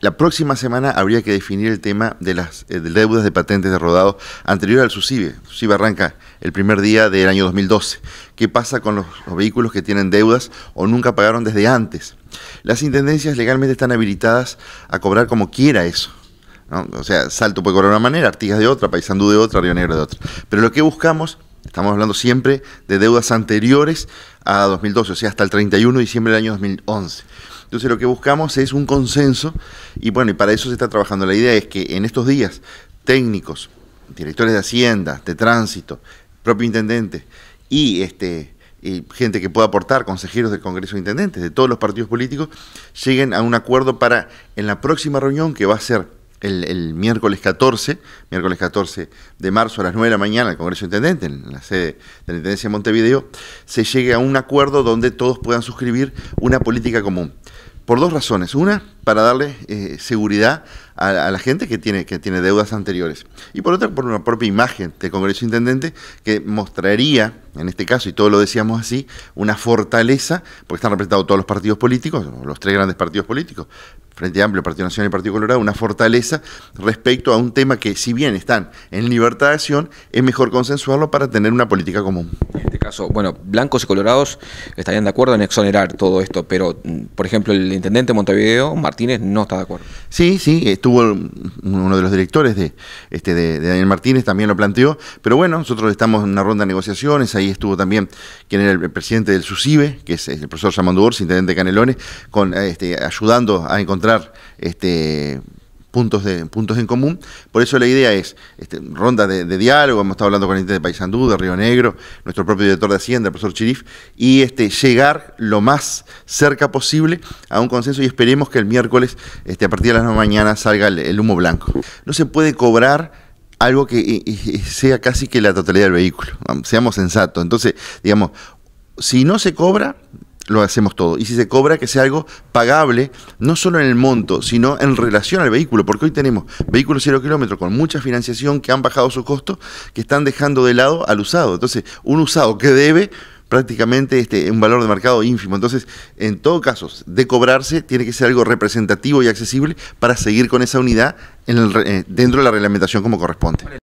La próxima semana habría que definir el tema de las eh, deudas de patentes de rodado anterior al SUSIBE. SUSIBE arranca el primer día del año 2012. ¿Qué pasa con los, vehículos que tienen deudas o nunca pagaron desde antes? Las intendencias legalmente están habilitadas a cobrar como quiera eso. O sea, Salto puede cobrar de una manera, Artigas de otra, Paysandú de otra, Río Negro de otra. Pero lo que buscamos, estamos hablando siempre de deudas anteriores a 2012, o sea, hasta el 31 de diciembre del año 2011. Entonces lo que buscamos es un consenso y bueno, y para eso se está trabajando. La idea es que en estos días técnicos, directores de Hacienda, de Tránsito, propio intendente y este y gente que pueda aportar, consejeros del Congreso de Intendentes, de todos los partidos políticos, lleguen a un acuerdo para en la próxima reunión que va a ser el, miércoles 14, miércoles 14 de marzo a las 9 de la mañana, el Congreso Intendente, en la sede de la Intendencia de Montevideo, se llegue a un acuerdo donde todos puedan suscribir una política común. Por dos razones. Una, para darle eh, seguridad a, la gente que tiene, que tiene deudas anteriores. Y por otra, por una propia imagen del Congreso Intendente que mostraría, en este caso, y todo lo decíamos así, una fortaleza, porque están representados todos los partidos políticos, los tres grandes partidos políticos, Frente Amplio, Partido Nacional y Partido Colorado, una fortaleza respecto a un tema que, si bien están en libertad de acción, es mejor consensuarlo para tener una política común. En este caso, bueno, blancos y colorados estarían de acuerdo en exonerar todo esto, pero, mm, por ejemplo, el intendente Montevideo, Martínez, no está de acuerdo. Sí, sí, estuvo uno de los directores de, este, de, Daniel Martínez, también lo planteó, pero bueno, nosotros estamos en una ronda de negociaciones, ahí estuvo también quien era el, presidente del SUCIBE, que es el profesor Samandu intendente intendente Canelones, este, ayudando a encontrar este, puntos, de, puntos en común. Por eso la idea es este, ronda de, diálogo, hemos estado hablando con gente de Paysandú, de Río Negro, nuestro propio director de Hacienda, el profesor Chirif, y este, llegar lo más cerca posible a un consenso y esperemos que el miércoles, este, a partir de las 9 de la mañana, salga el humo blanco. No se puede cobrar algo que eh, eh, sea casi que la totalidad del vehículo, seamos sensatos. Entonces, digamos, si no se cobra, lo hacemos todo. Y si se cobra, que sea algo pagable, no solo en el monto, sino en relación al vehículo, porque hoy tenemos vehículos cero kilómetros con mucha financiación que han bajado su costo, que están dejando de lado al usado. Entonces, un usado que debe prácticamente este, un valor de mercado ínfimo. Entonces, en todo caso, de cobrarse, tiene que ser algo representativo y accesible para seguir con esa unidad en eh, dentro de la reglamentación como corresponde.